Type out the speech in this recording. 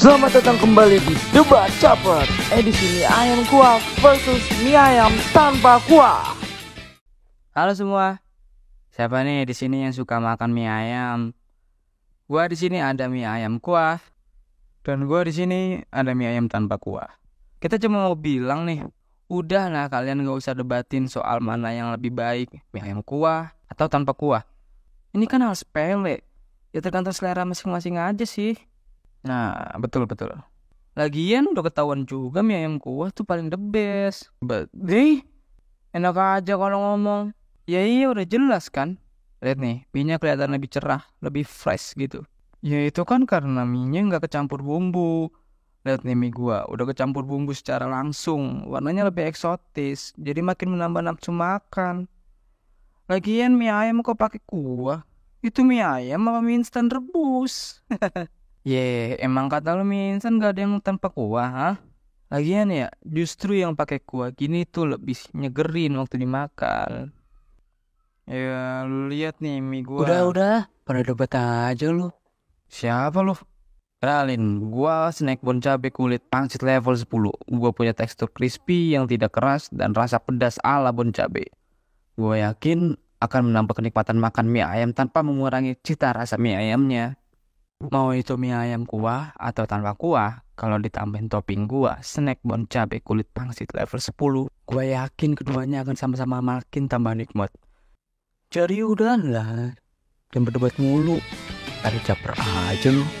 Selamat datang kembali di Debat Caper Edisi eh, mie ayam kuah versus mie ayam tanpa kuah Halo semua Siapa nih di sini yang suka makan mie ayam? Gua di sini ada mie ayam kuah dan gua di sini ada mie ayam tanpa kuah. Kita cuma mau bilang nih, udah lah kalian gak usah debatin soal mana yang lebih baik, mie ayam kuah atau tanpa kuah. Ini kan hal sepele. Ya tergantung selera masing-masing aja sih. Nah, betul betul. Lagian udah ketahuan juga mie ayam kuah tuh paling the best. But deh, enak aja kalau ngomong. Ya iya udah jelas kan. Lihat nih, mie kelihatan lebih cerah, lebih fresh gitu. Ya itu kan karena mie-nya nggak kecampur bumbu. Lihat nih mie gua, udah kecampur bumbu secara langsung. Warnanya lebih eksotis, jadi makin menambah nafsu makan. Lagian mie ayam kok pakai kuah? Itu mie ayam apa mie instan rebus? Ye, emang kata lu mie instan gak ada yang tanpa kuah, ha? Lagian ya, justru yang pakai kuah gini tuh lebih nyegerin waktu dimakan. Ya, lu lihat nih mie gua. Udah, udah. Pada debat aja lu. Siapa lu? Ralin. gua snack bon cabe kulit pangsit level 10. Gua punya tekstur crispy yang tidak keras dan rasa pedas ala bon cabe. Gua yakin akan menambah kenikmatan makan mie ayam tanpa mengurangi cita rasa mie ayamnya. Mau itu mie ayam kuah atau tanpa kuah, kalau ditambahin topping gua, snack bon cabe kulit pangsit level 10, gua yakin keduanya akan sama-sama makin tambah nikmat. Cari udahlah, lah, dan berdebat mulu, ada caper aja lu.